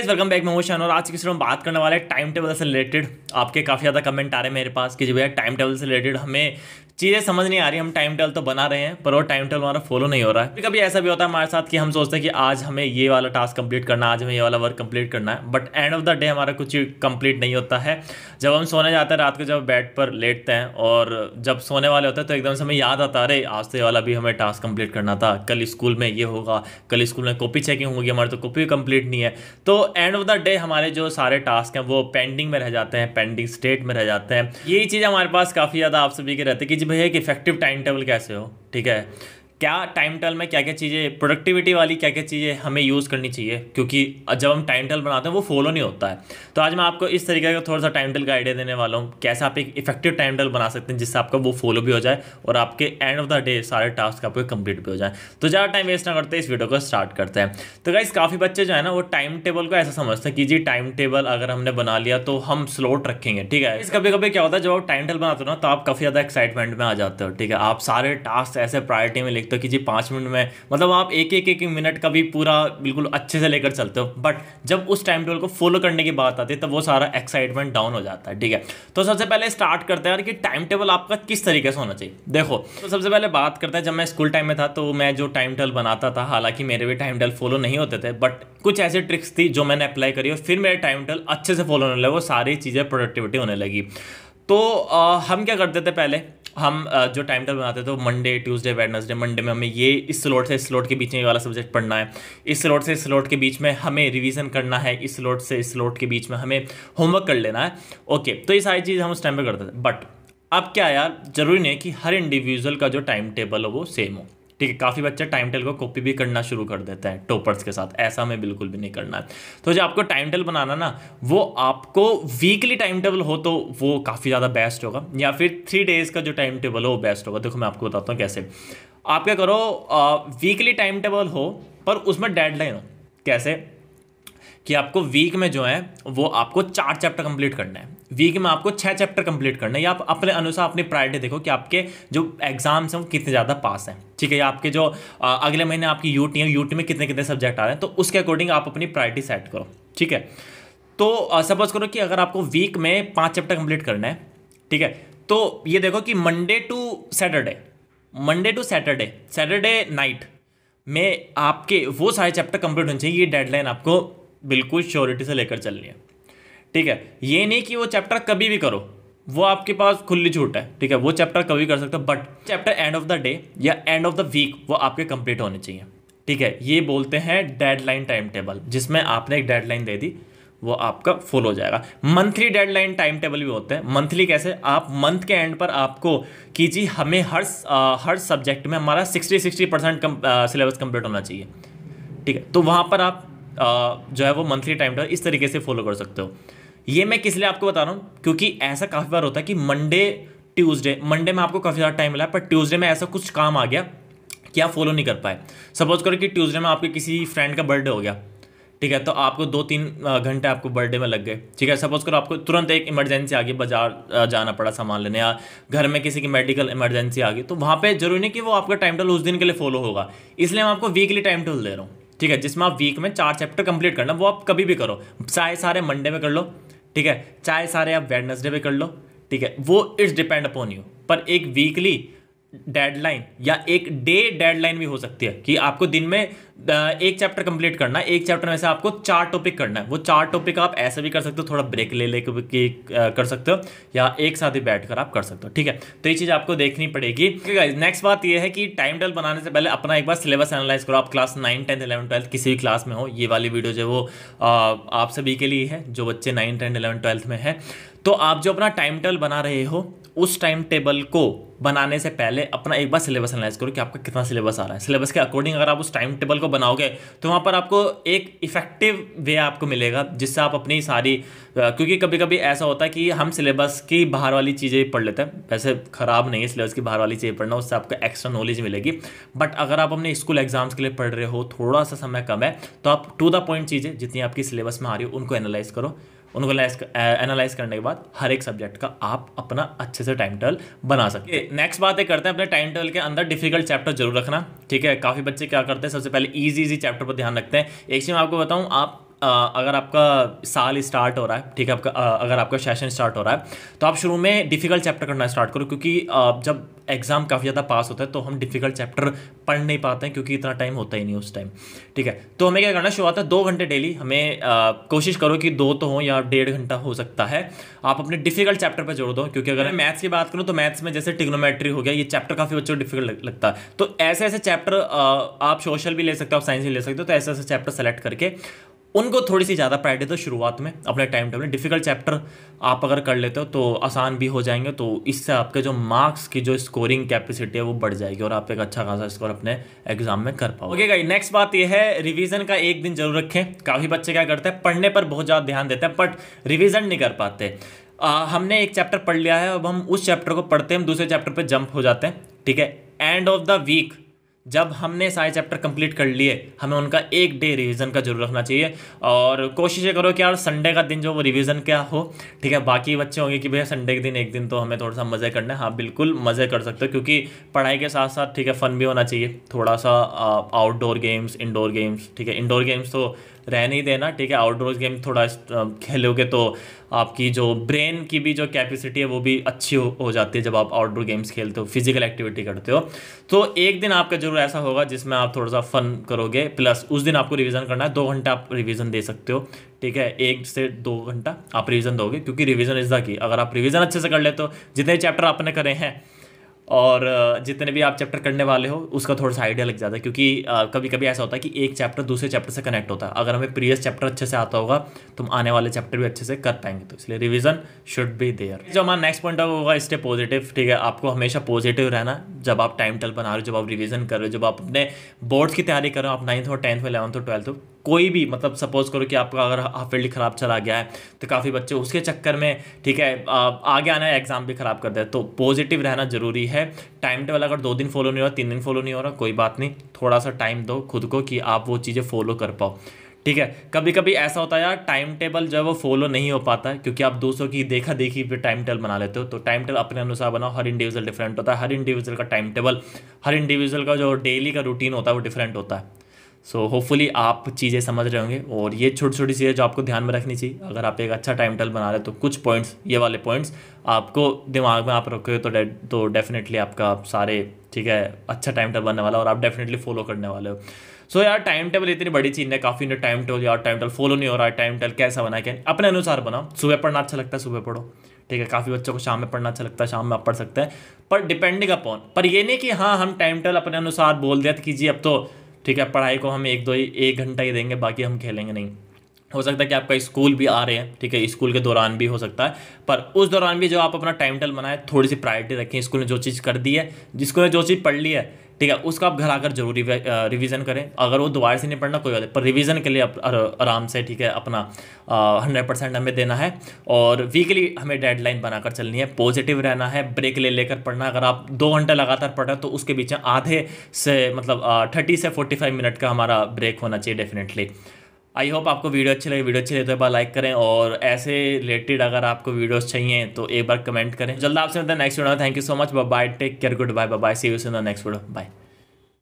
इस welcome back मैं motion और आज की वीडियो में बात करने वाले टाइम टेबल से रिलेटेड आपके काफ़ी ज़्यादा कमेंट आ रहे हैं मेरे पास कि जो भैया टाइम टेबल से रिलेटेड हमें चीज़ें समझ नहीं आ रही हम टाइम टेबल तो बना रहे हैं पर वो टाइम टेबल हमारा फॉलो नहीं हो रहा है कभी ऐसा भी होता है हमारे साथ कि हम सोचते हैं कि आज हमें ये वाला टास्क कंप्लीट करना आज हमें ये वाला वर्क कंप्लीट करना है but end of the day हमारा कुछ कंप्लीट नहीं होता है जब हम सोने जाते हैं रात को जब बेड पर लेटते हैं और जब सोने वाले होते हैं तो एकदम से हमें याद आता अरे आज तो ये वाला भी हमें टास्क कंप्लीट करना था कल स्कूल में ये होगा कल स्कूल में कॉपी चेकिंग होगी हमारी तो कॉपी कंप्लीट नहीं है तो एंड ऑफ द डे हमारे जो सारे टास्क हैं वो पेंडिंग में रह जाते हैं पेंडिंग स्टेट में रह जाते हैं यही चीज़ हमारे पास काफ़ी ज़्यादा आप सभी के रहते हैं कि जब भैया एक इफेक्टिव टाइम टेबल कैसे हो ठीक है क्या टाइम टेल में क्या क्या चीज़ें प्रोडक्टिविटी वाली क्या क्या चीज़ें हमें यूज़ करनी चाहिए क्योंकि जब हम टाइम टेल बनाते हैं वो फॉलो नहीं होता है तो आज मैं आपको इस तरीके का थोड़ा सा टाइम टेल का आइडिया देने वाला हूँ कैसे आप एक इफेक्टिव टाइम टेल बना सकते हैं जिससे आपका वो फॉलो भी हो जाए और आपके एंड ऑफ द डे सारे टास्क आपके कंप्लीट भी हो जाए तो ज़्यादा टाइम वेस्ट ना करते इस वीडियो को स्टार्ट करते हैं तो गाइज़ काफ़ी बच्चे जो है ना वो टाइम टेबल को ऐसा समझते हैं कि जी टाइम टेबल अगर हमने बना लिया तो हम स्लोट रखेंगे ठीक है इस कभी कभी क्या होता है जब आप टाइम टेबल बनाते हो ना तो आप काफ़ी ज़्यादा एक्साइटमेंट में आ जाते हो ठीक है आप सारे टास्क ऐसे प्रायोरिटी में लिखते देखते हो कि जी पाँच मिनट में मतलब आप एक एक एक मिनट का भी पूरा बिल्कुल अच्छे से लेकर चलते हो बट जब उस टाइम टेबल को फॉलो करने की बात आती है तो वो सारा एक्साइटमेंट डाउन हो जाता है ठीक है तो सबसे पहले स्टार्ट करते हैं यार कि टाइम टेबल आपका किस तरीके से होना चाहिए देखो तो सबसे पहले बात करते हैं जब मैं स्कूल टाइम में था तो मैं जो टाइम टेबल बनाता था हालांकि मेरे भी टाइम टेबल फॉलो नहीं होते थे बट कुछ ऐसी ट्रिक्स थी जो मैंने अप्लाई करी और फिर मेरे टाइम टेबल अच्छे से फॉलो होने लगे वो सारी चीज़ें प्रोडक्टिविटी होने लगी तो आ, हम क्या करते थे पहले हम जो टाइम टेबल बनाते थे तो मंडे ट्यूसडे वेडनसडे मंडे में हमें ये इस स्लॉट से इस स्लॉट के बीच में ये वाला सब्जेक्ट पढ़ना है इस स्लॉट से इस स्लॉट के बीच में हमें रिवीजन करना है इस स्लॉट से इस स्लॉट के बीच में हमें होमवर्क कर लेना है ओके तो ये सारी चीज़ हम उस टाइम पर करते थे बट अब क्या यार जरूरी नहीं है कि हर इंडिविजुअल का जो टाइम टेबल हो वो सेम हो ठीक है काफ़ी बच्चा टाइम टेल को कॉपी भी करना शुरू कर देते हैं टॉपर्स के साथ ऐसा हमें बिल्कुल भी नहीं करना है तो जो आपको टाइम टेबल बनाना ना वो आपको वीकली टाइम टेबल हो तो वो काफ़ी ज़्यादा बेस्ट होगा या फिर थ्री डेज़ का जो टाइम टेबल हो वो बेस्ट होगा देखो मैं आपको बताता हूँ कैसे आप क्या करो वीकली टाइम टेबल हो पर उसमें डेडलाइन हो कैसे कि आपको वीक में जो है वो आपको चार चैप्टर कंप्लीट करना है वीक में आपको छः चैप्टर कंप्लीट करना है या आप अपने अनुसार अपनी प्रायोरिटी देखो कि आपके जो एग्जाम्स हैं वो कितने ज़्यादा पास हैं ठीक है या आपके जो आ, अगले महीने आपकी यूटी है यू में कितने कितने सब्जेक्ट आ रहे हैं तो उसके अकॉर्डिंग आप अपनी प्रायोरिटी सेट करो ठीक है तो सपोज करो कि अगर आपको वीक में पाँच चैप्टर कंप्लीट करना है ठीक है तो ये देखो कि Monday to Saturday Monday to Saturday Saturday night में आपके वो सारे चैप्टर कंप्लीट होने चाहिए ये डेडलाइन आपको बिल्कुल श्योरिटी से लेकर चलनी है ठीक है ये नहीं कि वो चैप्टर कभी भी करो वो आपके पास खुली छूट है ठीक है वो चैप्टर कभी कर सकते हो but chapter end of the day या एंड ऑफ द वीक वो आपके कंप्लीट होने चाहिए ठीक है ये बोलते हैं डेडलाइन टाइम टेबल जिसमें आपने एक डेडलाइन दे दी वो आपका फुल हो जाएगा मंथली डेडलाइन टाइम टेबल भी होते हैं मंथली कैसे आप मंथ के एंड पर आपको कीजिए हमें हर आ, हर सब्जेक्ट में हमारा sixty sixty percent syllabus complete होना चाहिए ठीक है तो वहाँ पर आप जो है वो मंथली टाइम टेबल इस तरीके से फॉलो कर सकते हो ये मैं किस लिए आपको बता रहा हूँ क्योंकि ऐसा काफ़ी बार होता है कि मंडे ट्यूसडे मंडे में आपको काफ़ी ज़्यादा टाइम मिला पर ट्यूसडे में ऐसा कुछ काम आ गया कि आप फॉलो नहीं कर पाए सपोज करो कि ट्यूसडे में आपके किसी फ्रेंड का बर्थडे हो गया ठीक है तो आपको दो तीन घंटे आपको बर्थडे में लग गए ठीक है सपोज करो आपको तुरंत एक इमरजेंसी आ गई बाजार जाना पड़ा सामान लेने या घर में किसी की मेडिकल इमरजेंसी आ गई तो वहाँ पे जरूरी नहीं कि वो आपका टाइम टेबल उस दिन के लिए फॉलो होगा इसलिए मैं आपको वीकली टाइम टेबल दे रहा हूँ ठीक है जिसमें आप वीक में चार चैप्टर कंप्लीट करना वो आप कभी भी करो चाहे सारे मंडे में कर लो ठीक है चाहे सारे आप वेडनेसडे पे कर लो ठीक है वो इट्स डिपेंड अपॉन यू पर एक वीकली डेडलाइन या एक डे डेडलाइन भी हो सकती है कि आपको दिन में एक चैप्टर कंप्लीट करना है एक चैप्टर में से आपको चार टॉपिक करना है वो चार टॉपिक आप ऐसे भी कर सकते हो थोड़ा ब्रेक ले लेकर कर सकते हो या एक साथ ही बैठ कर आप कर सकते हो ठीक है तो ये चीज़ आपको देखनी पड़ेगी नेक्स्ट बात ये है कि टाइम टेबल बनाने से पहले अपना एक बार सिलेबस एनालाइज करो आप class nine tenth eleven twelfth किसी भी क्लास में हो ये वाली वीडियो जो वो आप सभी के लिए है जो बच्चे नाइन टेंथ इलेवन ट्वेल्थ में है तो आप जो अपना टाइम टेबल बना रहे हो उस टाइम टेबल को बनाने से पहले अपना एक बार सिलेबस एनालाइज करो कि आपका कितना सिलेबस आ रहा है सिलेबस के अकॉर्डिंग अगर आप उस टाइम टेबल को बनाओगे तो वहाँ पर आपको एक इफेक्टिव वे आपको मिलेगा जिससे आप अपनी सारी क्योंकि कभी कभी ऐसा होता है कि हम सिलेबस की बाहर वाली चीज़ें पढ़ लेते हैं वैसे ख़राब नहीं है सिलेबस की बाहर वाली चीज़ें पढ़ना उससे आपको एक्स्ट्रा नॉलेज मिलेगी बट अगर आप अपने स्कूल एग्जाम्स के लिए पढ़ रहे हो थोड़ा सा समय कम है तो आप टू द पॉइंट चीज़ें जितनी आपकी सिलेबस में आ रही हो उनको एनालाइज करो उनको एनालाइज करने के बाद हर एक सब्जेक्ट का आप अपना अच्छे से टाइम टेबल बना सकते नेक्स्ट बात करते हैं अपने टाइम टेबल के अंदर डिफिकल्ट चैप्टर जरूर रखना ठीक है काफ़ी बच्चे क्या करते हैं सबसे पहले ईजी ईजी चैप्टर पर ध्यान रखते हैं एक चीज़ मैं आपको बताऊँ आप अगर आपका साल स्टार्ट हो रहा है ठीक है आपका अगर आपका सेशन स्टार्ट हो रहा है तो आप शुरू में डिफ़िकल्ट चैप्टर करना स्टार्ट करो क्योंकि जब एग्ज़ाम काफ़ी ज़्यादा पास होता है तो हम डिफ़िकल्ट चैप्टर पढ़ नहीं पाते हैं क्योंकि इतना टाइम होता ही नहीं उस टाइम ठीक है तो हमें क्या करना शुरुआत है दो घंटे डेली हमें आ, कोशिश करो कि दो तो हो या डेढ़ घंटा हो सकता है आप अपने डिफ़िकल्ट चैप्टर पर जोड़ दो क्योंकि अगर मैं मैथ्स की बात करूँ तो मैथ्स में जैसे टिग्नोमेट्री हो गया ये चैप्टर काफ़ी बच्चों को डिफिकल्ट लगता है तो ऐसे ऐसे चैप्टर आप सोशल भी ले सकते हो आप साइंस भी ले सकते हो तो ऐसे ऐसे चैप्टर सेलेक्ट करके उनको थोड़ी सी ज़्यादा प्रायरिटी दो तो शुरुआत में अपने टाइम टेबल डिफिकल्ट चैप्टर आप अगर कर लेते हो तो आसान भी हो जाएंगे तो इससे आपके जो मार्क्स की जो स्कोरिंग कैपेसिटी है वो बढ़ जाएगी और आप एक अच्छा खासा स्कोर अपने एग्जाम में कर पाओगे गाई नेक्स्ट बात ये है रिविजन का एक दिन जरूर रखें काफ़ी बच्चे क्या करते हैं पढ़ने पर बहुत ज़्यादा ध्यान देते हैं बट रिविजन नहीं कर पाते आ, हमने एक चैप्टर पढ़ लिया है अब हम उस चैप्टर को पढ़ते हैं हम दूसरे चैप्टर पर जंप हो जाते हैं ठीक है एंड ऑफ द वीक जब हमने सारे चैप्टर कंप्लीट कर लिए हमें उनका एक डे रिवीजन का जरूर रखना चाहिए और कोशिश ये करो कि यार संडे का दिन जो वो रिवीजन क्या हो ठीक है बाकी बच्चे होंगे कि भैया संडे के दिन एक दिन तो हमें थोड़ा सा मज़े करना है हाँ बिल्कुल मज़े कर सकते हो क्योंकि पढ़ाई के साथ साथ ठीक है फ़न भी होना चाहिए थोड़ा सा आउटडोर गेम्स इंडोर गेम्स ठीक है इंडोर गेम्स तो रहने ही देना ठीक है आउटडोर गेम थोड़ा खेलोगे तो आपकी जो ब्रेन की भी जो कैपेसिटी है वो भी अच्छी हो, हो जाती है जब आप आउटडोर गेम्स खेलते हो फिजिकल एक्टिविटी करते हो तो एक दिन आपका जरूर ऐसा होगा जिसमें आप थोड़ा सा फन करोगे प्लस उस दिन आपको रिविज़न करना है दो घंटा आप रिविज़न दे सकते हो ठीक है एक से दो घंटा आप रिविज़न दोगे क्योंकि रिविज़न इज द की अगर आप रिविज़न अच्छे से कर लेते हो जितने चैप्टर आपने करे हैं और जितने भी आप चैप्टर करने वाले हो उसका थोड़ा सा आइडिया लग जाता है क्योंकि कभी कभी ऐसा होता है कि एक चैप्टर दूसरे चैप्टर से कनेक्ट होता है अगर हमें प्रीवियस चैप्टर अच्छे से आता होगा तो हम आने वाले चैप्टर भी अच्छे से कर पाएंगे तो इसलिए रिविजन शुड बी देयर जो हमारा नेक्स्ट पॉइंट होगा स्टे पॉजिटिव ठीक है आपको हमेशा पॉजिटिव रहना जब आप टाइम टेबल बना रहे हो जब आप रिविजन कर रहे हो जब आप अपने बोर्ड्स की तैयारी कर रहे हो आप नाइन्थ हो टेंथ हो इलेवंथ हो ट्वेल्थ हो कोई भी मतलब सपोज़ करो कि आपका अगर फील्ड ख़राब चला गया है तो काफ़ी बच्चे उसके चक्कर में ठीक है आगे आना एग्ज़ाम भी ख़राब कर दे तो पॉजिटिव रहना ज़रूरी है टाइम टेबल अगर दो दिन फॉलो नहीं हो रहा तीन दिन फॉलो नहीं हो रहा कोई बात नहीं थोड़ा सा टाइम दो खुद को कि आप वो चीज़ें फॉलो कर पाओ ठीक है कभी कभी ऐसा होता है यार टाइम टेबल जो है वो फॉलो नहीं हो पाता है क्योंकि आप दूसरों की देखा देखी पे टाइम टेबल बना लेते हो तो टाइम टेबल अपने अनुसार बनाओ हर इंडिविजुअल डिफरेंट होता है हर इंडिविजुअल का टाइम टेबल हर इंडिविजुअल का जो डेली का रूटीन होता है वो डिफरेंट होता है सो so, होपफुली आप चीज़ें समझ रहे होंगे और ये छोटी छोटी चीज़ें जो आपको ध्यान में रखनी चाहिए अगर आप एक अच्छा टाइम टेबल बना रहे तो कुछ पॉइंट्स ये वाले पॉइंट्स आपको दिमाग में आप रखोगे तो डे, तो डेफिनेटली आपका सारे ठीक है अच्छा टाइम टेबल बनने वाला और आप डेफिनेटली फॉलो करने वाले हो सो so, यार टाइम टेबल इतनी बड़ी चीज़ है काफ़ी टाइम टेबल यार टाइम टेबल फॉलो नहीं हो रहा है टाइम टेबल कैसा बना क्या अपने अनुसार बनाओ सुबह पढ़ना अच्छा लगता है सुबह पढ़ो ठीक है काफ़ी बच्चों को शाम में पढ़ना अच्छा लगता है शाम में आप पढ़ सकते हैं पर डिपेंडिंग अपॉन पर ये नहीं कि हाँ हम टाइम टेबल अपने अनुसार बोल दिया तो कीजिए अब तो ठीक है पढ़ाई को हम एक दो ही एक घंटा ही देंगे बाकी हम खेलेंगे नहीं हो सकता है कि आपका स्कूल भी आ रहे हैं ठीक है स्कूल के दौरान भी हो सकता है पर उस दौरान भी जो आप अपना टाइम टेबल बनाए थोड़ी सी प्रायोरिटी रखें स्कूल ने जो चीज़ कर दी है जिसको ने जो चीज़ पढ़ ली है ठीक है उसका आप घर आकर जरूर रिवीजन करें अगर वो दोबारा से नहीं पढ़ना कोई बात पर रिवीजन के लिए आराम से ठीक है अपना हंड्रेड परसेंट हमें देना है और वीकली हमें डेडलाइन बनाकर चलनी है पॉजिटिव रहना है ब्रेक ले लेकर पढ़ना अगर आप दो घंटे लगातार पढ़ रहे हैं तो उसके बीच में आधे से मतलब थर्टी से फोर्टी फाइव मिनट का हमारा ब्रेक होना चाहिए डेफिनेटली आई होप आपको वीडियो अच्छी लगे वीडियो अच्छी लगे तो एक बार लाइक करें और ऐसे रिलेटेड अगर आपको वीडियोस चाहिए तो एक बार कमेंट करें जल्द आपसे मिलता है next video thank you so much bye take care good bye bye see you see the next video bye